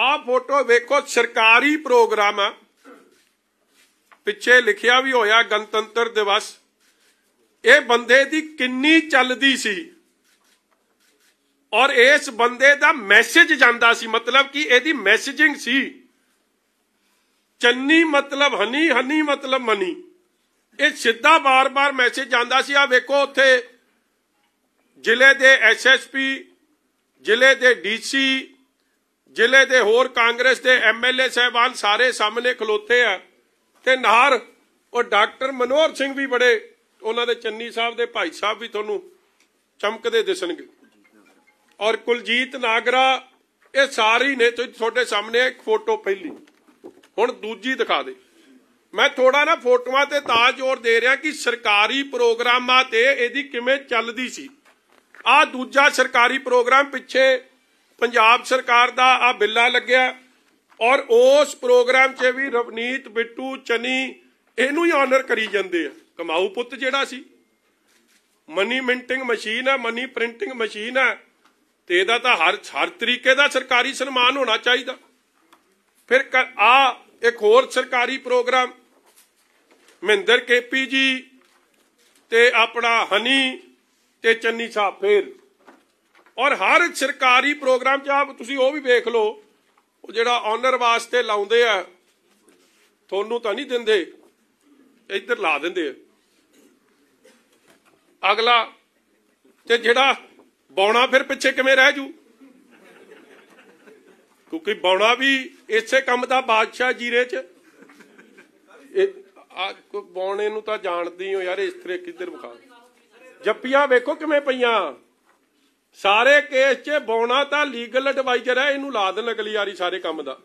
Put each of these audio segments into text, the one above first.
ਆ ਫੋਟੋ ਵੇਖੋ ਸਰਕਾਰੀ ਪ੍ਰੋਗਰਾਮ ਆ ਪਿੱਛੇ ਲਿਖਿਆ ਵੀ ਹੋਇਆ ਗਣਤੰਤਰ ਦਿਵਸ ਇਹ ਬੰਦੇ ਦੀ ਕਿੰਨੀ ਚੱਲਦੀ ਸੀ ਔਰ ਇਸ ਬੰਦੇ ਦਾ ਮੈਸੇਜ ਜਾਂਦਾ ਸੀ ਮਤਲਬ ਕਿ ਇਹਦੀ ਮੈਸੇਜਿੰਗ ਸੀ ਚੰਨੀ ਮਤਲਬ ਹਨੀ ਹਨੀ ਮਤਲਬ ਮਨੀ ਇਹ ਸਿੱਧਾ ਬਾਰ-ਬਾਰ ਮੈਸੇਜ ਜਾਂਦਾ ਸੀ ਆ ਵੇਖੋ ਉੱਥੇ ਜ਼ਿਲ੍ਹੇ ਦੇ ਐਸਐਸਪੀ ਜ਼ਿਲ੍ਹੇ ਦੇ ਡੀਸੀ ਜ਼ਿਲ੍ਹੇ ਦੇ ਹੋਰ ਕਾਂਗਰਸ ਦੇ ਐਮਐਲਏ ਸਹਿਬਾਨ ਸਾਰੇ ਸਾਹਮਣੇ ਖਲੋਤੇ ਆ ਤੇ ਨਾਰ ਉਹ ਡਾਕਟਰ ਮਨੋਹਰ ਸਿੰਘ ਵੀ ਬੜੇ ਉਹਨਾਂ ਦੇ ਚੰਨੀ ਸਾਹਿਬ ਦੇ ਭਾਈ ਸਾਹਿਬ ਵੀ ਤੁਹਾਨੂੰ ਚਮਕਦੇ ਦਿਸਣਗੇ ਔਰ ਕੁਲਜੀਤ ਨਾਗਰਾ ਇਹ ਸਾਰੀ ਨੇ ਤੁਹਾਡੇ ਸਾਹਮਣੇ ਇੱਕ ਫੋਟੋ ਪਹਿਲੀ ਹੁਣ ਦੂਜੀ ਦਿਖਾ ਦੇ ਮੈਂ ਥੋੜਾ ਨਾ ਫੋਟੋਆਂ ਤੇ ਤਾਂ ਜ਼ੋਰ ਦੇ ਰਿਹਾ ਕਿ ਸਰਕਾਰੀ ਪ੍ਰੋਗਰਾਮਾਂ ਤੇ ਇਹਦੀ ਕਿਵੇਂ ਚੱਲਦੀ ਸੀ ਆ ਦੂਜਾ ਸਰਕਾਰੀ ਪ੍ਰੋਗਰਾਮ ਪਿੱਛੇ ਪੰਜਾਬ ਸਰਕਾਰ ਦਾ ਆ ਬਿੱਲਾ ਲੱਗਿਆ ਔਰ ਉਸ ਪ੍ਰੋਗਰਾਮ 'ਚ ਵੀ ਰਵਨੀਤ ਬਿੱਟੂ ਚਨੀ ਇਹਨੂੰ ਹੀ ਆਨਰ ਕਰੀ ਜਾਂਦੇ ਆ ਕਮਾਊ ਪੁੱਤ ਜਿਹੜਾ ਸੀ ਮਨੀ ਮਿੰਟਿੰਗ ਮਸ਼ੀਨ ਹੈ ਮਨੀ ਪ੍ਰਿੰਟਿੰਗ ਮਸ਼ੀਨ ਹੈ ਤੇ ਇਹਦਾ ਤਾਂ ਹਰ ਹਰ ਤਰੀਕੇ ਦਾ ਸਰਕਾਰੀ ਸਨਮਾਨ ਹੋਣਾ ਚਾਹੀਦਾ ਫਿਰ ਆ ਇੱਕ ਹੋਰ ਸਰਕਾਰੀ ਪ੍ਰੋਗਰਾਮ ਮਹਿੰਦਰ ਕੇਪੀ ਜੀ ਤੇ ਆਪਣਾ ਹਨੀ ਤੇ ਚੰਨੀ ਸਾਹਿਬ ਫੇਰ ਔਰ ਹਰ ਸਰਕਾਰੀ ਪ੍ਰੋਗਰਾਮ 'ਚ ਆਪ ਤੁਸੀਂ ਉਹ ਵੀ ਵੇਖ ਲਓ ਉਹ ਜਿਹੜਾ ਆਨਰ ਵਾਸਤੇ ਲਾਉਂਦੇ ਆ ਤੁਹਾਨੂੰ ਤਾਂ ਨਹੀਂ ਦਿੰਦੇ ਇੱਧਰ ਲਾ ਦਿੰਦੇ ਆ ਅਗਲਾ ਤੇ ਜਿਹੜਾ ਬੌਣਾ ਫਿਰ ਪਿੱਛੇ ਕਿਵੇਂ ਰਹਿ ਜੂ ਕਿਉਂਕਿ ਬੌਣਾ ਵੀ ਇਸੇ ਕੰਮ ਦਾ ਬਾਦਸ਼ਾਹ ਜੀਰੇ 'ਚ ਆ ਬੌਣੇ ਨੂੰ ਤਾਂ ਜਾਣਦੀ ਹੋ ਯਾਰ ਇਸ ਤਰ੍ਹਾਂ ਕਿੱਧਰ ਵਿਖਾ ਜੱਪੀਆਂ ਵੇਖੋ ਕਿਵੇਂ ਪਈਆਂ ਸਾਰੇ ਕੇਸ 'ਚ ਬੋਣਾ ਤਾਂ ਲੀਗਲ ਐਡਵਾਈਜ਼ਰ ਹੈ ਇਹਨੂੰ ਲਾ ਦੇਣ ਅਗਲੀ ਵਾਰੀ ਸਾਰੇ ਕੰਮ ਦਾ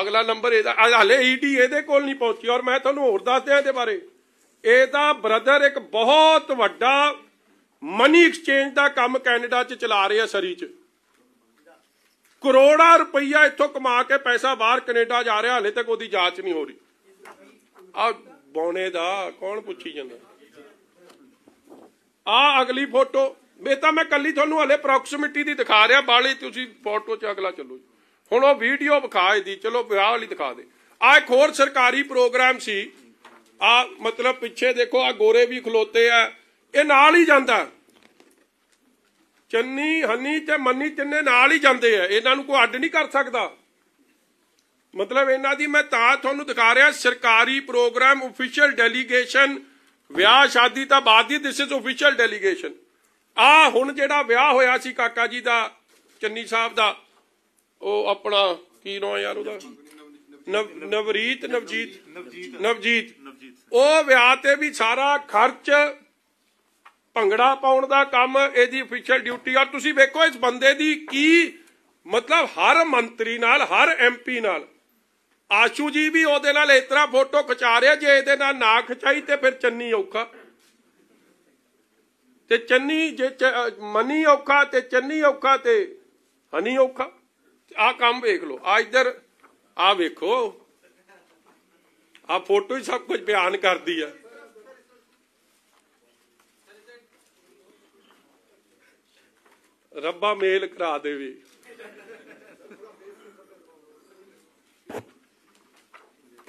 ਅਗਲਾ ਨੰਬਰ ਇਹਦਾ ਹਲੇ ਈਡੀ e ਇਹਦੇ ਕੋਲ ਨਹੀਂ ਪਹੁੰਚੀ ਔਰ ਮੈਂ ਤੁਹਾਨੂੰ ਹੋਰ ਦੱਸ ਦਿਆਂ ਇਹਦੇ ਬਾਰੇ ਇਹਦਾ ਬ੍ਰਦਰ ਇੱਕ ਬਹੁਤ ਵੱਡਾ ਮਨੀ ਐਕਸਚੇਂਜ ਦਾ ਕੰਮ ਕੈਨੇਡਾ 'ਚ ਚਲਾ ਰਿਹਾ ਸਰੀ 'ਚ ਕਰੋੜਾ ਰੁਪਈਆ ਇੱਥੋਂ ਕਮਾ ਕੇ ਪੈਸਾ ਬਾਹਰ ਕੈਨੇਡਾ ਜਾ ਰਿਹਾ ਹਲੇ ਤੱਕ ਉਹਦੀ ਜਾਂਚ ਨਹੀਂ ਹੋ ਰਹੀ ਆ ਬੌਣੇ ਦਾ ਕੌਣ ਪੁੱਛੀ ਜਾਂਦਾ ਆ ਅਗਲੀ ਫੋਟੋ ਮੈਂ ਤਾਂ ਮੈਂ ਕੱਲੀ ਤੁਹਾਨੂੰ ਹਲੇ ਪ੍ਰੋਕਸੀਮਿਟੀ ਦੀ ਦਿਖਾ ਰਿਹਾ ਬਾਲੀ ਤੁਸੀਂ ਫੋਟੋ 'ਚ ਅਗਲਾ ਚੱਲੋ ਹੁਣ ਉਹ ਵੀਡੀਓ ਵਿਖਾ ਦੀ ਚਲੋ ਵਿਆਹ ਵਾਲੀ ਦਿਖਾ ਦੇ ਆ ਇੱਕ ਹੋਰ ਸਰਕਾਰੀ ਪ੍ਰੋਗਰਾਮ ਸੀ ਆ ਮਤਲਬ ਪਿੱਛੇ ਦੇਖੋ ਆ ਗੋਰੇ ਵੀ ਖਲੋਤੇ ਆ ਇਹ ਨਾਲ ਹੀ ਜਾਂਦਾ ਚੰਨੀ ਹਨੀ ਤੇ ਮੰਨੀ ਤਿੰਨੇ ਨਾਲ ਹੀ ਜਾਂਦੇ ਆ ਇਹਨਾਂ ਨੂੰ ਕੋਈ ਅੱਡ ਨਹੀਂ ਕਰ ਸਕਦਾ ਮਤਲਬ ਇਹਨਾਂ ਦੀ ਮੈਂ ਤਾਂ ਤੁਹਾਨੂੰ ਦਿਖਾ ਰਿਹਾ ਸਰਕਾਰੀ ਪ੍ਰੋਗਰਾਮ ਅਫੀਸ਼ੀਅਲ ਡੈਲੀਗੇਸ਼ਨ ਵਿਆਹ ਸ਼ਾਦੀ ਤਾਂ ਬਾਅਦ ਦੀ ਦਿਸ ਇਜ਼ ਅਫੀਸ਼ੀਅਲ ਡੈਲੀਗੇਸ਼ਨ ਆ ਹੁਣ ਜਿਹੜਾ ਵਿਆਹ ਹੋਇਆ ਸੀ ਕਾਕਾ ਜੀ ਦਾ ਚੰਨੀ ਸਾਹਿਬ ਦਾ ਉਹ ਆਪਣਾ ਕੀ ਨਾਮ ਯਾਰ ਉਹਦਾ ਨਵਰੀਤ ਨਵਜੀਤ ਨਵਜੀਤ ਉਹ ਵਿਆਹ ਤੇ ਵੀ ਸਾਰਾ ਖਰਚ ਭੰਗੜਾ ਪਾਉਣ ਦਾ ਕੰਮ ਇਹਦੀ ਅਫੀਸ਼ੀਅਲ ਡਿਊਟੀ ਆ ਤੁਸੀਂ ਵੇਖੋ ਇਸ ਬੰਦੇ ਦੀ ਕੀ ਮਤਲਬ ਹਰ ਮੰਤਰੀ ਨਾਲ ਹਰ ਐਮਪੀ ਨਾਲ ਆਸ਼ੂ ਜੀ ਵੀ ਉਹਦੇ ਨਾਲ ਇਸ ਤਰ੍ਹਾਂ ਫੋਟੋ ਖਿਚਾ ਰਿਹਾ ਜੇ ਇਹਦੇ ਨਾਲ ਨਾ ਖਚਾਈ ਤੇ ਫਿਰ ਚੰਨੀ ਔਖਾ ਤੇ ਚੰਨੀ ਜੇ ਮਨੀ ਔਖਾ ਤੇ ਚੰਨੀ ਔਖਾ ਤੇ ਹਨੀ ਔਖਾ ਆ ਕੰਮ ਵੇਖ ਲੋ ਆ ਇਧਰ ਆ ਵੇਖੋ ਆ ਫੋਟੋ ਹੀ ਸਭ ਕੁਝ ਬਿਆਨ ਕਰਦੀ ਆ ਰੱਬਾ ਮੇਲ ਕਰਾ ਦੇਵੇ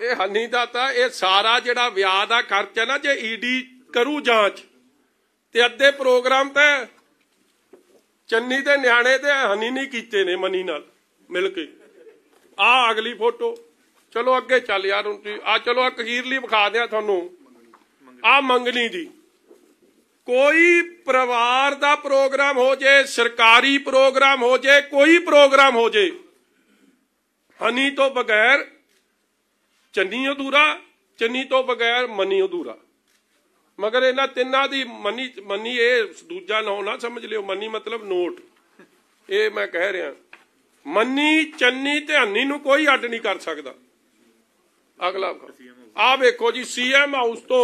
ਇਹ ਹਨੀ ਦਾਤਾ ਇਹ ਸਾਰਾ ਜਿਹੜਾ ਵਿਆਹ ਦਾ ਖਰਚ ਹੈ ਨਾ ਜੇ ਈਡੀ ਕਰੂ ਜਾਂਚ ਤੇ ਅੱਧੇ ਪ੍ਰੋਗਰਾਮ ਤਾਂ ਚੰਨੀ ਦੇ ਨਿਆਣੇ ਤੇ ਹਨੀ ਨਹੀਂ ਕੀਤੇ ਨੇ ਮਨੀ ਨਾਲ ਮਿਲ ਕੇ ਆ ਅਗਲੀ ਫੋਟੋ ਚਲੋ ਅੱਗੇ ਚੱਲ ਯਾਰ ਹੁਣ ਤੁਸੀਂ ਆ ਚਲੋ ਆ ਕਹੀਰਲੀ ਵਿਖਾ ਦਿਆਂ ਤੁਹਾਨੂੰ ਆ ਮੰਗਣੀ ਦੀ ਕੋਈ ਪਰਿਵਾਰ ਦਾ ਪ੍ਰੋਗਰਾਮ ਹੋ ਜੇ ਸਰਕਾਰੀ ਪ੍ਰੋਗਰਾਮ ਹੋ ਜੇ ਕੋਈ ਪ੍ਰੋਗਰਾਮ ਹੋ ਜੇ ਹਨੀ ਤੋਂ ਬਗੈਰ ਚੰਨੀ ਅਧੂਰਾ ਚੰਨੀ ਤੋਂ ਬਗੈਰ ਮਨੀ ਅਧੂਰਾ ਮਗਰ ਇਹਨਾਂ ਤਿੰਨਾਂ ਦੀ ਮਨੀ ਮਨੀ ਇਹ ਦੂਜਾ ਨਾਮ ਨਾ ਸਮਝ ਲਿਓ ਮਨੀ ਮਤਲਬ ਨੋਟ ਇਹ ਮੈਂ ਕਹਿ ਰਿਹਾ ਮੰਨੀ ਚੰਨੀ ਧਿਆਨੀ ਨੂੰ ਕੋਈ ਅੱਡ ਨਹੀਂ ਕਰ ਸਕਦਾ ਅਗਲਾ ਆ ਵੇਖੋ ਜੀ ਸੀਐਮ ਹਾਊਸ ਤੋਂ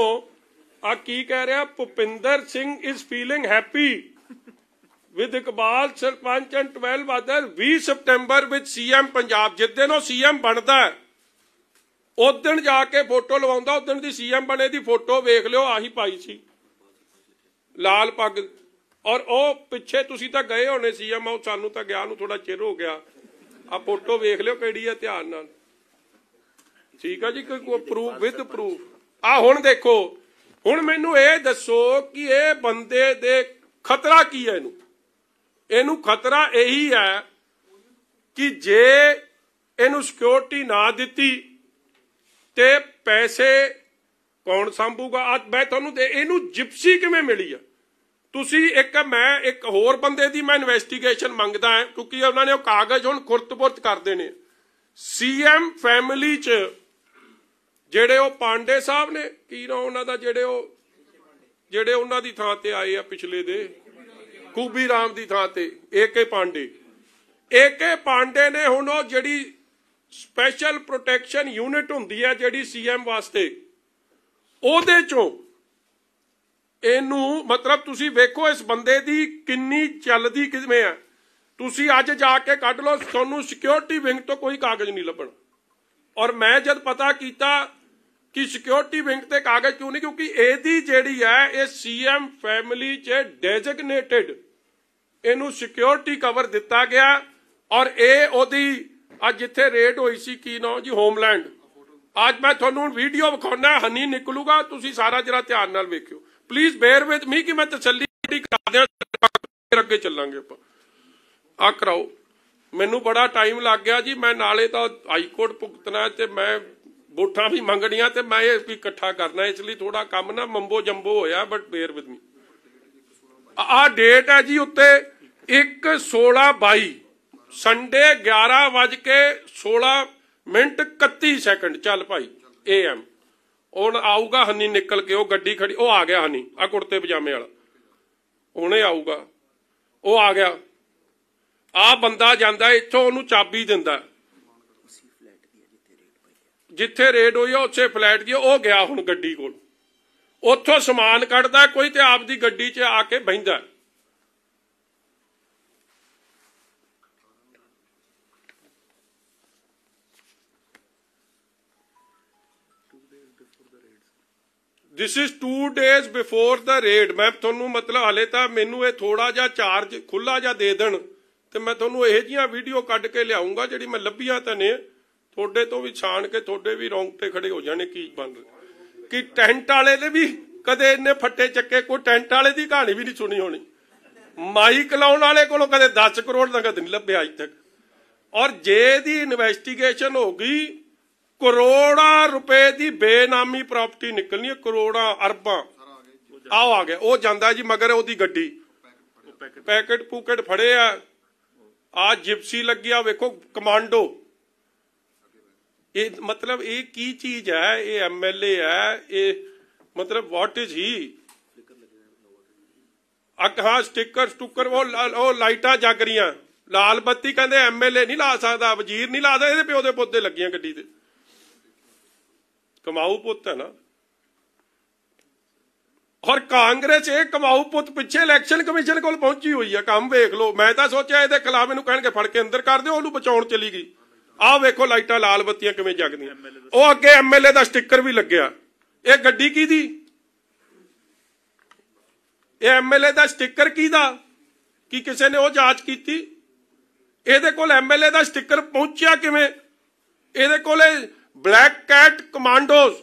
ਆ ਕੀ ਕਹਿ ਰਿਹਾ Bhupinder Singh is feeling happy with Iqbal sarpanch and 12 other 20 September with CM Punjab ਜਿਸ ਦਿਨ ਉਹ ਸੀਐਮ ਬਣਦਾ ਹੈ ਉਸ ਦਿਨ ਜਾ ਕੇ ਫੋਟੋ ਲਵਾਉਂਦਾ ਉਸ ਦਿਨ ਦੀ ਸੀਐਮ ਬਣੇ ਦੀ ਫੋਟੋ ਵੇਖ ਲਿਓ ਆਹੀ ਪਾਈ ਸੀ ਲਾਲ ਪੱਗ ਔਰ ਉਹ ਪਿੱਛੇ ਤੁਸੀਂ ਤਾਂ ਗਏ ਹੋਣੇ ਸੀਐਮ ਉਹ ਸਾਨੂੰ ਤਾਂ ਗਿਆ ਨੂੰ ਥੋੜਾ ਚਿਰ ਹੋ ਗਿਆ ਆ ਫੋਟੋ ਵੇਖ ਲਿਓ ਕਿਹੜੀ ਹੈ ਧਿਆਨ ਨਾਲ ਠੀਕ ਆ ਜੀ ਕੋਈ ਪ੍ਰੂਫ ਵਿਦ ਪ੍ਰੂਫ ਆ ਹੁਣ ਦੇਖੋ ਹੁਣ ਮੈਨੂੰ ਇਹ ਦੱਸੋ ਕਿ ਇਹ ਬੰਦੇ ਦੇ ਖਤਰਾ ਕੀ ਹੈ ਇਹਨੂੰ ਇਹਨੂੰ ਖਤਰਾ ਇਹੀ ਹੈ ਕਿ ਜੇ ਇਹਨੂੰ ਸਿਕਿਉਰਿਟੀ ਨਾ ਦਿੱਤੀ ਤੇ ਪੈਸੇ ਕੌਣ ਸੰਭੂਗਾ ਅੱਜ ਮੈਂ ਤੁਹਾਨੂੰ ਇਹਨੂੰ ਜਿਪਸੀ ਕਿਵੇਂ ਮਿਲੀ ਆ ਤੁਸੀਂ ਇੱਕ ਮੈਂ ਇੱਕ ਹੋਰ ਬੰਦੇ ਦੀ ਮੈਂ ਇਨਵੈਸਟੀਗੇਸ਼ਨ ਮੰਗਦਾ ਹਾਂ ਕਿਉਂਕਿ ਉਹਨਾਂ ਨੇ ਉਹ ਕਾਗਜ਼ ਹੁਣ ਖੁਰਤਪੁਰਤ ਕਰਦੇ ਨੇ ਸੀਐਮ ਫੈਮਿਲੀ ਚ ਜਿਹੜੇ ਉਹ ਪਾਂਡੇ ਸਾਹਿਬ ਨੇ ਕੀ ਨਾ ਉਹਨਾਂ ਦਾ ਜਿਹੜੇ ਉਹ ਜਿਹੜੇ ਉਹਨਾਂ ਦੀ ਥਾਂ ਤੇ ਆਏ ਆ ਪਿਛਲੇ ਦੇ ਕੂਬੀ ਰਾਮ ਦੀ ਥਾਂ ਤੇ ਏਕੇ ਪਾਂਡੇ ਏਕੇ ਪਾਂਡੇ ਨੇ ਹੁਣ ਉਹ ਜਿਹੜੀ ਸਪੈਸ਼ਲ ਪ੍ਰੋਟੈਕਸ਼ਨ ਯੂਨਿਟ ਹੁੰਦੀ ਹੈ ਜਿਹੜੀ ਸੀਐਮ ਵਾਸਤੇ ਉਹਦੇ ਚੋਂ ਇਹਨੂੰ ਮਤਲਬ ਤੁਸੀਂ ਵੇਖੋ ਇਸ ਬੰਦੇ ਦੀ ਕਿੰਨੀ ਚੱਲਦੀ ਕਿਵੇਂ ਆ ਤੁਸੀਂ ਅੱਜ ਜਾ ਕੇ ਕੱਢ ਲਓ ਤੁਹਾਨੂੰ ਸਿਕਿਉਰਿਟੀ ਵਿੰਗ ਤੋਂ ਕੋਈ ਕਾਗਜ਼ ਨਹੀਂ ਲੱਭਣ ਔਰ ਮੈਂ ਜਦ ਪਤਾ ਕੀਤਾ ਕਿ ਸਿਕਿਉਰਿਟੀ ਵਿੰਗ ਤੇ ਕਾਗਜ਼ ਕਿਉਂ ਨਹੀਂ ਕਿਉਂਕਿ ਇਹਦੀ ਜਿਹੜੀ ਹੈ ਇਹ ਸੀਐਮ ਫੈਮਿਲੀ 'ਚ ਡੈਜ਼ਿਗਨੇਟਿਡ ਇਹਨੂੰ ਸਿਕਿਉਰਿਟੀ ਕਵਰ ਦਿੱਤਾ ਗਿਆ ਔਰ ਇਹ ਉਹਦੀ ਅੱਜ ਜਿੱਥੇ ਰੇਡ ਹੋਈ ਸੀ ਕੀ ਨਾਮ ਜੀ ਹੋਮਲੈਂਡ ਅੱਜ ਮੈਂ ਤੁਹਾਨੂੰ ਵੀਡੀਓ ਵਿਖਾਉਣਾ ਹਨੀ ਨਿਕਲੂਗਾ ਤੁਸੀਂ ਸਾਰਾ ਜਰਾ ਧਿਆਨ ਨਾਲ ਵੇਖਿਓ ਪਲੀਜ਼ ਬੇਅਰ ਵਿਦ ਮੀ ਕਿ ਮੈਂ ਤਸੱਲੀ ਕਰਾ ਅੱਗੇ ਚੱਲਾਂਗੇ ਆਪਾਂ ਆ ਕਰਾਓ ਮੈਨੂੰ ਬੜਾ ਟਾਈਮ ਲੱਗ ਗਿਆ ਜੀ ਮੈਂ ਨਾਲੇ ਤਾਂ ਹਾਈ ਕੋਰਟ ਭੁਗਤਣਾ ਤੇ ਮੈਂ ਵੋਟਾਂ ਵੀ ਮੰਗਣੀਆਂ ਤੇ ਮੈਂ ਇਹ ਵੀ ਇਕੱਠਾ ਕਰਨਾ ਇਸ ਲਈ ਥੋੜਾ ਕੰਮ ਨਾ ਮੰਬੋ ਜੰਬੋ ਹੋਇਆ ਬਟ ਬੇਅਰ ਵਿਦ ਮੀ ਆ ਡੇਟ ਹੈ ਜੀ ਉੱਤੇ 1 16 22 ਸੰਡੇ 11 ਵਜ ਕੇ 16 ਮਿੰਟ 31 ਸੈਕਿੰਡ ਚੱਲ ਭਾਈ ਏਐਮ ਹੁਣ ਆਊਗਾ ਹਨੀ ਨਿਕਲ ਕੇ ਉਹ ਗੱਡੀ ਖੜੀ ਉਹ ਆ ਗਿਆ ਹਨੀ ਆ ਕੁੜਤੇ ਪਜਾਮੇ ਵਾਲਾ ਹੁਣੇ ਆਊਗਾ ਉਹ ਆ ਗਿਆ ਆ ਬੰਦਾ ਜਾਂਦਾ ਇੱਥੋਂ ਉਹਨੂੰ ਚਾਬੀ ਦਿੰਦਾ ਜਿੱਥੇ ਰੇਡ ਹੋਈ ਉੱਥੇ ਫਲੈਟ ਦੀ ਉਹ ਗਿਆ ਹੁਣ ਗੱਡੀ ਕੋਲ ਉੱਥੋਂ ਸਮਾਨ ਕੱਢਦਾ ਕੋਈ ਤੇ ਆਪਦੀ ਗੱਡੀ 'ਚ ਆ ਕੇ ਬਹਿੰਦਾ this is 2 days before the raid ਮੈਂ ਤੁਹਾਨੂੰ ਮਤਲਬ ਹਲੇ ਤਾਂ ਮੈਨੂੰ ਇਹ ਥੋੜਾ ਜਿਹਾ ਚਾਰਜ ਖੁੱਲਾ ਜਿਹਾ ਦੇ ਦੇਣ ਤੇ ਮੈਂ ਤੁਹਾਨੂੰ ਇਹ ਜੀਆਂ ਵੀਡੀਓ ਕੱਢ ਕੇ ਲਿਆਉਂਗਾ ਜਿਹੜੀ ਮੈਂ ਲੱਭੀਆਂ ਤਾਂ ਨੇ ਤੁਹਾਡੇ ਤੋਂ ਵੀ ਛਾਣ ਕੇ ਤੁਹਾਡੇ ਵੀ ਰੌਂਗਟੇ ਖੜੇ ਹੋ ਜਾਣੇ ਕੀ ਬਣ ਰਿਹਾ ਕਿ ਟੈਂਟ ਵਾਲੇ ਨੇ ਵੀ ਕਦੇ ਇੰਨੇ ਫੱਟੇ ਚੱਕੇ ਕੋਈ ਟੈਂਟ ਵਾਲੇ ਦੀ ਕਹਾਣੀ ਵੀ ਨਹੀਂ ਸੁਣੀ ਹੋਣੀ ਮਾਈਕ ਲਾਉਣ ਵਾਲੇ ਕੋਲੋਂ ਕਦੇ 10 ਕਰੋੜ ਨਗਦ ਨਹੀਂ ਲੱਭਿਆ ਅੱਜ ਤੱਕ ਔਰ ਜੇ ਦੀ ਇਨਵੈਸਟੀਗੇਸ਼ਨ ਹੋ ਗਈ ਕਰੋੜਾਂ ਰੁਪਏ ਦੀ ਬੇਨਾਮੀ ਪ੍ਰਾਪਰਟੀ ਨਿਕਲਣੀ ਹੈ ਕਰੋੜਾਂ ਅਰਬਾਂ ਆ ਆ ਗਿਆ ਉਹ ਜਾਂਦਾ ਜੀ ਮਗਰ ਉਹਦੀ ਗੱਡੀ ਪੈਕਟ ਪੂਕਟ ਫੜੇ ਆ ਆ ਜਿਪਸੀ ਲੱਗਿਆ ਵੇਖੋ ਕਮਾਂਡੋ ਇਹ ਮਤਲਬ ਇਹ ਕੀ ਚੀਜ਼ ਹੈ ਇਹ ਐਮਐਲਏ ਹੈ ਇਹ ਮਤਲਬ ਵਾਟ ਇਜ਼ ਹੀ ਅਕਹਾ ਸਟicker ਸਟੁਕਰ ਉਹ ਉਹ ਲਾਈਟਾਂ ਜਗ ਰੀਆਂ ਲਾਲ ਬੱਤੀ ਕਹਿੰਦੇ ਐਮਐਲਏ ਨਹੀਂ ਲਾ ਸਕਦਾ ਵਜ਼ੀਰ ਨਹੀਂ ਲਾਦਾ ਇਹਦੇ ਪਿਓ ਦੇ ਪੁੱਤੇ ਲੱਗੀਆਂ ਗੱਡੀ ਤੇ ਕਮਾਊ ਪੁੱਤ ਹੈ ਨਾ ਔਰ ਕਾਂਗਰਸ ਇਹ ਕਮਾਊ ਪੁੱਤ ਪਿੱਛੇ ਇਲੈਕਸ਼ਨ ਕਮਿਸ਼ਨ ਕੋਲ ਪਹੁੰਚੀ ਹੋਈ ਆ ਕੰਮ ਵੇਖ ਲਓ ਮੈਂ ਤਾਂ ਸੋਚਿਆ ਇਹਦੇ ਖਿਲਾਫ ਇਹਨੂੰ ਕਹਿਣਗੇ ਫੜ ਕੇ ਅੰਦਰ ਕਰ ਦਿਓ ਉਹਨੂੰ ਬਚਾਉਣ ਚਲੀ ਗਈ ਆਹ ਵੇਖੋ ਲਾਈਟਾਂ ਲਾਲ ਬੱਤੀਆਂ ਕਿਵੇਂ ਜਗਦੀਆਂ ਉਹ ਅੱਗੇ ਐਮਐਲਏ ਦਾ ਸਟicker ਵੀ ਲੱਗਿਆ ਇਹ ਗੱਡੀ ਕੀ ਦੀ ਇਹ ਐਮਐਲਏ ਦਾ ਸਟicker ਕੀ ਦਾ ਕੀ ਕਿਸੇ ਨੇ ਉਹ ਜਾਂਚ ਕੀਤੀ ਇਹਦੇ ਕੋਲ ਐਮਐਲਏ ਦਾ ਸਟicker ਪਹੁੰਚਿਆ ਕਿਵੇਂ ਇਹਦੇ ਕੋਲੇ ਬਲੈਕ ਕੈਟ ਕਮਾਂਡੋਜ਼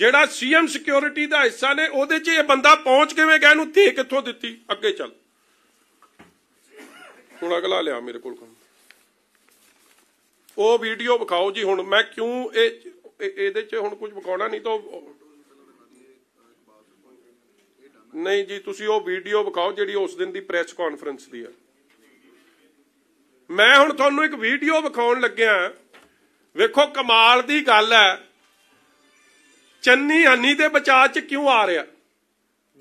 ਜਿਹੜਾ ਸੀਐਮ ਸਿਕਿਉਰਿਟੀ ਦਾ ਹਿੱਸਾ ਨੇ ਉਹਦੇ 'ਚ ਇਹ ਬੰਦਾ ਪਹੁੰਚ ਕਿਵੇਂ ਗਿਆ ਇਹਨੂੰ ਤੇ ਕਿੱਥੋਂ ਦਿੱਤੀ ਅੱਗੇ ਚੱਲ ਹੁਣ ਅਗਲਾ ਲਿਆ ਮੇਰੇ ਕੋਲ ਕੰਮ ਉਹ ਵੀਡੀਓ ਵਿਖਾਓ ਜੀ ਹੁਣ ਮੈਂ ਕਿਉਂ ਇਹ ਇਹਦੇ 'ਚ ਹੁਣ ਕੁਝ ਵਿਖਾਉਣਾ ਨਹੀਂ ਤਾਂ ਨਹੀਂ ਜੀ ਤੁਸੀਂ ਉਹ ਵੀਡੀਓ ਵਿਖਾਓ ਜਿਹੜੀ ਉਸ ਦਿਨ ਦੀ ਪ੍ਰੈਸ ਕਾਨਫਰੰਸ ਦੀ ਆ ਮੈਂ ਹੁਣ ਤੁਹਾਨੂੰ ਇੱਕ ਵੀਡੀਓ ਵਿਖਾਉਣ ਲੱਗਿਆ ਵੇਖੋ ਕਮਾਲ ਦੀ ਗੱਲ ਹੈ ਚੰਨੀ ਹਨੀ ਦੇ ਬਚਾਅ 'ਚ ਕਿਉਂ ਆ ਰਿਹਾ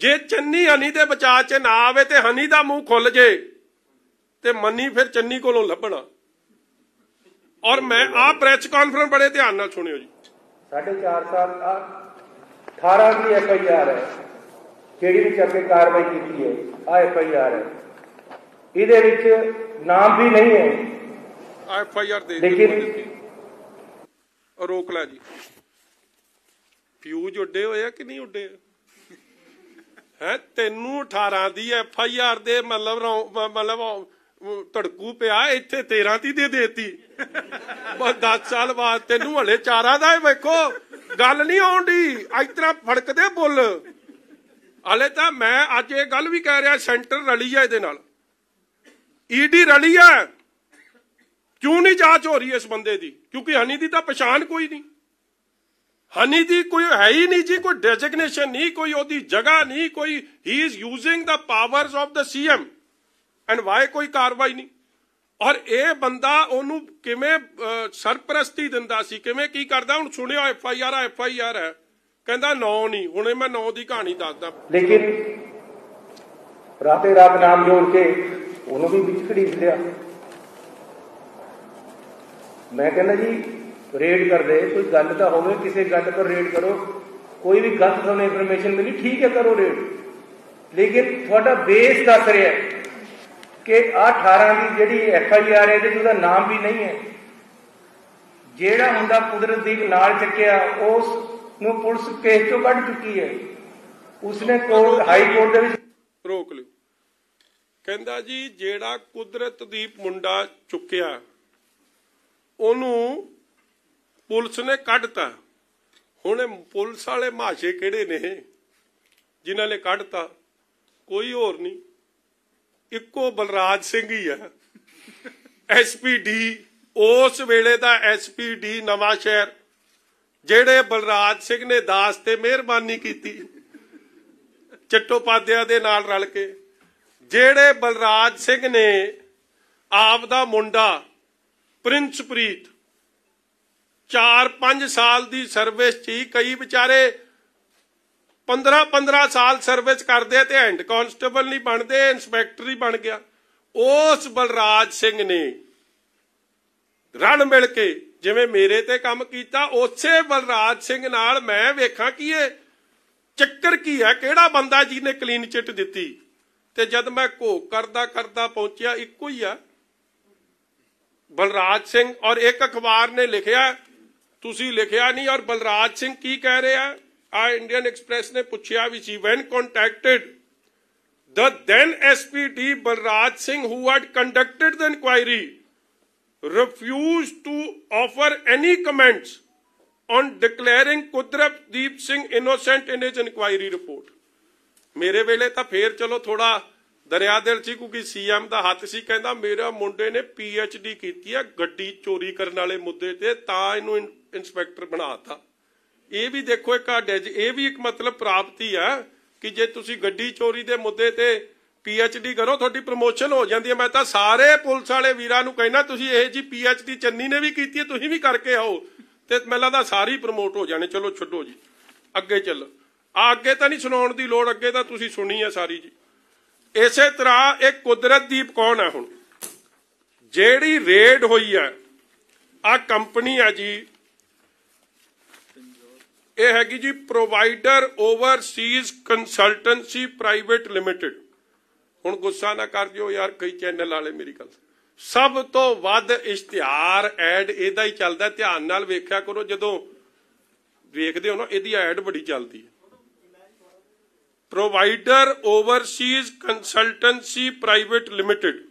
ਜੇ ਚੰਨੀ ਹਨੀ ਦੇ ਬਚਾਅ 'ਚ ਨਾ ਆਵੇ ਤੇ ਹਨੀ ਦਾ ਮੂੰਹ ਖੁੱਲ ਜੇ ਤੇ ਮੰਨੀ ਫਿਰ ਚੰਨੀ ਕੋਲੋਂ ਲੱਭਣਾ ਔਰ ਮੈਂ ਆ ਪ੍ਰੈਸ ਕਾਨਫਰੰਸ ਬੜੇ ਧਿਆਨ ਨਾਲ ਸੁਣਿਓ ਜੀ 4.5 ਸਾਲ 18 ਦੀ ਐਫਆਈਆਰ ਹੈ ਕਿਹੜੀ ਵਿੱਚ ਅੱਗੇ ਕਾਰਵਾਈ ਕੀਤੀ ਹੈ ਆ ਐਫਆਈਆਰ ਹੈ ਇਹਦੇ ਵਿੱਚ ਨਾਮ ਵੀ ਨਹੀਂ ਹੈ ਆ ਐਫ ਦੇ ਦਿੱਤੀ ਰੋਕ ਲੈ ਜੀ ਫਿਊਜ ਉੱਡੇ ਹੋਏ ਆ ਕਿ ਨਹੀਂ ਉੱਡੇ ਹੈ ਤੈਨੂੰ 18 ਦੀ ਐਫ ਆਈ ਆਰ ਦੇ ਮਤਲਬ ਮਤਲਬ ਧੜਕੂ ਪਿਆ ਇੱਥੇ 13 ਦੀ ਦੇ ਦਿੱਤੀ ਬਸ 10 ਸਾਲ ਬਾਅਦ ਤੈਨੂੰ ਹਲੇ ਚਾਰਾ ਦਾ ਹੈ ਵੇਖੋ ਗੱਲ ਨਹੀਂ ਆਉਂਦੀ ਇਸ ਤਰ੍ਹਾਂ ਫੜਕਦੇ ਬੁੱਲ ਹਲੇ ਤਾਂ ਮੈਂ ਅੱਜ ਇਹ ਗੱਲ ਵੀ ਕਹਿ ਰਿਹਾ ਸੈਂਟਰ ਰਲੀ ਆ ਇਹਦੇ ਨਾਲ ਈਡੀ ਰਲੀ ਆ ਕਿਉਂ ਨਹੀਂ ਜਾਂਚ ਹੋ ਰਹੀ ਇਸ ਬੰਦੇ ਦੀ ਕਿਉਂਕਿ ਹਨੀ ਦੀ ਤਾਂ ਪਛਾਣ ਕੋਈ ਨਹੀਂ ਹਨੀ ਦੀ ਕੋਈ ਹੈ ਹੀ ਨਹੀਂ ਜੀ ਕੋਈ ਡੈਜ਼ਿਗਨੇਸ਼ਨ ਨਹੀਂ ਕੋਈ ਉਹਦੀ ਜਗ੍ਹਾ ਨਹੀਂ ਕੋਈ ਹੀ is using the powers of the CM and why ਕੋਈ ਕਾਰਵਾਈ ਨਹੀਂ ਔਰ ਇਹ ਬੰਦਾ ਉਹਨੂੰ ਕਿਵੇਂ ਸਰਪ੍ਰਸਤੀ ਦਿੰਦਾ ਸੀ ਕਿਵੇਂ ਕੀ ਕਰਦਾ ਹੁਣ ਸੁਣਿਓ F I R F I R ਹੈ ਕਹਿੰਦਾ ਨੌ ਨਹੀਂ ਹੁਣੇ ਮੈਂ ਨੌ ਦੀ ਕਹਾਣੀ ਦੱਸਦਾ ਲੇਕਿਨ ਰਾਤੇ ਰਾਤ ਨਾਮ ਜੋੜ ਕੇ ਉਹਨੂੰ ਵੀ ਵਿਚ ਖੜੀ ਲਿਆ ਮੈਂ ਕਹਿੰਦਾ ਜੀ ਰੇਡ ਕਰਦੇ ਕੋਈ ਗੱਲ ਤਾਂ ਹੋਵੇ ਕਿਸੇ ਗੱਲ ਪਰ ਰੇਡ ਕਰੋ ਕੋਈ ਵੀ ਗਲਤ ਤੁਹਾਨੂੰ ਇਨਫੋਰਮੇਸ਼ਨ ਮਿਲੀ ਠੀਕ ਹੈ ਕਰੋ ਰੇਡ ਲੇਕਿਨ ਤੁਹਾਡਾ ਬੇਸ ਦੱਸ ਰਿਹਾ ਕਿ ਆ 18 ਦੀ ਜਿਹੜੀ ਐਫ ਆਈ ਆਰ ਹੈ ਤੇ ਉਹਦਾ ਨਾਮ ਵੀ ਨਹੀਂ ਹੈ ਜਿਹੜਾ ਹੁੰਦਾ ਕੁਦਰਤ ਦੀ ਨਾਲ ਚੱਕਿਆ ਉਸ ਨੂੰ ਪੁਲਿਸ ਕੇਸ ਤੋਂ ਕੱਢ ਚੁੱਕੀ ਹੈ ਉਸਨੇ ਕੋਰਟ ਹਾਈ ਕੋਰਟ ਦੇ ਵਿੱਚ ਰੋਕ ਲਿਓ ਕਹਿੰਦਾ ਜੀ ਜਿਹੜਾ ਕੁਦਰਤ ਦੀ ਮੁੰਡਾ ਚੁੱਕਿਆ ਉਹਨੂੰ ਪੁਲਿਸ ਨੇ ਕੱਢਤਾ ਹੁਣ ਪੁਲਿਸ ਵਾਲੇ ਮਾਸ਼ੇ ਕਿਹੜੇ ਨੇ ਜਿਨ੍ਹਾਂ ਨੇ ਕੱਢਤਾ ਕੋਈ ਹੋਰ ਨਹੀਂ ਇੱਕੋ ਬਲਰਾਜ ਸਿੰਘ ਹੀ ਆ ਐਸਪੀਡੀ ਉਸ ਵੇਲੇ ਦਾ ਐਸਪੀਡੀ ਨਵਾਂ ਸ਼ਹਿਰ ਜਿਹੜੇ ਬਲਰਾਜ ਸਿੰਘ ਨੇ ਦਾਸ ਤੇ ਮਿਹਰਬਾਨੀ ਕੀਤੀ ਚਟੋਪਾਧਿਆ ਦੇ ਨਾਲ ਰਲ ਕੇ ਜਿਹੜੇ ਬਲਰਾਜ ਸਿੰਘ ਨੇ ਆਪ ਦਾ ਮੁੰਡਾ ਪ੍ਰਿੰਸ ਪ੍ਰੀਤ 4-5 ਸਾਲ ਦੀ ਸਰਵਿਸ ਸੀ ਕਈ ਵਿਚਾਰੇ 15-15 ਸਾਲ ਸਰਵਿਸ ਕਰਦੇ ਤੇ ਹੈਂਡ ਕਾਂਸਟੇਬਲ ਨਹੀਂ ਬਣਦੇ ਇਨਸਪੈਕਟਰ ਹੀ ਬਣ ਗਿਆ ਉਸ ਬਲਰਾਜ ਸਿੰਘ ਨੇ ਰਣ ਮਿਲ ਕੇ ਜਿਵੇਂ ਮੇਰੇ ਤੇ ਕੰਮ ਕੀਤਾ ਉਸੇ ਬਲਰਾਜ ਸਿੰਘ ਨਾਲ ਮੈਂ ਵੇਖਾਂ ਕੀ ਇਹ ਚੱਕਰ ਕੀ ਹੈ ਕਿਹੜਾ ਬੰਦਾ ਜੀ ਨੇ ਕਲੀਨ ਚਿੱਟ ਦਿੱਤੀ ਤੇ ਜਦ ਮੈਂ ਘੋਕ ਕਰਦਾ ਕਰਦਾ ਪਹੁੰਚਿਆ ਇੱਕੋ ਹੀ ਆ बलराज सिंह और एक अखबार ने लिखा तुसी लिखा नहीं और बलराज सिंह की कह रहे हैं आ इंडियन एक्सप्रेस ने पूछा भी see when contacted the then SPT Balraj Singh who had conducted the inquiry refuse to offer any comments on declaring Kudratdeep Singh innocent in his inquiry report मेरे वेले तो फिर चलो थोड़ा ਦਰਿਆ ਦਿਲ ਚੀ ਕਿਉਂਕਿ ਸੀਐਮ ਦਾ ਹੱਥ ਸੀ ਕਹਿੰਦਾ ਮੇਰਾ ਮੁੰਡੇ ਨੇ ਪੀਐਚਡੀ ਕੀਤੀ ਆ ਗੱਡੀ ਚੋਰੀ ਕਰਨ ਵਾਲੇ ਮੁੱਦੇ ਤੇ ਤਾਂ ਇਹਨੂੰ ਇਨਸਪੈਕਟਰ ਬਣਾਤਾ ਇਹ ਵੀ ਦੇਖੋ ਇੱਕ ਅਡਜ ਇਹ ਵੀ ਇੱਕ ਮਤਲਬ ਪ੍ਰਾਪਤੀ ਆ ਕਿ ਜੇ ਤੁਸੀਂ ਗੱਡੀ ਚੋਰੀ ਦੇ ਮੁੱਦੇ ਤੇ ਪੀਐਚਡੀ ਕਰੋ ਤੁਹਾਡੀ ਪ੍ਰੋਮੋਸ਼ਨ ਹੋ ਜਾਂਦੀ ਹੈ ਮੈਂ ਤਾਂ ਸਾਰੇ ਪੁਲਿਸ ਵਾਲੇ ਵੀਰਾਂ ਨੂੰ ਕਹਿੰਦਾ ਤੁਸੀਂ ਇਹ ਜੀ ਪੀਐਚਡੀ ਚੰਨੀ ਨੇ ਵੀ ਕੀਤੀ ਹੈ ਤੁਸੀਂ ਵੀ ਕਰਕੇ ਆਓ ਤੇ ਮੈਨੂੰ ਲੱਗਦਾ ਸਾਰੀ ਪ੍ਰਮੋਟ ਹੋ ਜਾਣੇ ਚਲੋ ਛੱਡੋ ਜੀ ਅੱਗੇ ਚੱਲ ਆ ਅੱਗੇ ਤਾਂ ਨਹੀਂ ਸੁਣਾਉਣ ਦੀ ਲੋੜ ਅੱਗੇ ਤਾਂ ਤੁਸੀਂ ਸੁਣੀ ਹੈ ਸਾਰੀ ਜੀ ਇਸੇ ਤਰ੍ਹਾਂ ਇਹ ਕੁਦਰਤ ਦੀ ਕੌਣ ਹੈ ਹੁਣ ਜਿਹੜੀ ਰੇਡ ਹੋਈ ਹੈ ਆ ਕੰਪਨੀ ਆ ਜੀ ਇਹ ਹੈਗੀ ਜੀ provider overseas consultancy private limited ਹੁਣ ਗੁੱਸਾ ਨਾ ਕਰ ਜਿਓ ਯਾਰ ਕਈ ਚੈਨਲ ਵਾਲੇ ਮੇਰੀ ਗੱਲ ਸਭ ਤੋਂ ਵੱਧ ਇਸ਼ਤਿਹਾਰ ਐਡ ਇਹਦਾ ਹੀ ਚੱਲਦਾ ਧਿਆਨ ਨਾਲ ਵੇਖਿਆ ਕਰੋ ਜਦੋਂ ਵੇਖਦੇ ਹੋ ਨਾ ਇਹਦੀ ਐਡ ਬੜੀ ਚੱਲਦੀ ਹੈ provider overseas consultancy private limited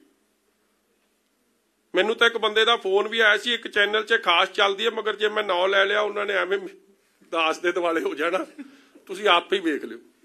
ਮੈਨੂੰ ਤਾਂ ਇੱਕ ਬੰਦੇ ਦਾ ਫੋਨ ਵੀ ਆਇਆ ਸੀ ਇੱਕ ਚੈਨਲ 'ਚ ਖਾਸ ਚੱਲਦੀ ਹੈ ਮਗਰ ਜੇ ਮੈਂ ਨਾਂ ਲੈ ਲਿਆ ਉਹਨਾਂ ਨੇ ਐਵੇਂ ਦਾਸ ਦੇ ਦਿਵਾਲੇ ਹੋ ਜਾਣਾ ਤੁਸੀਂ ਆਪ ਹੀ ਵੇਖ ਲਿਓ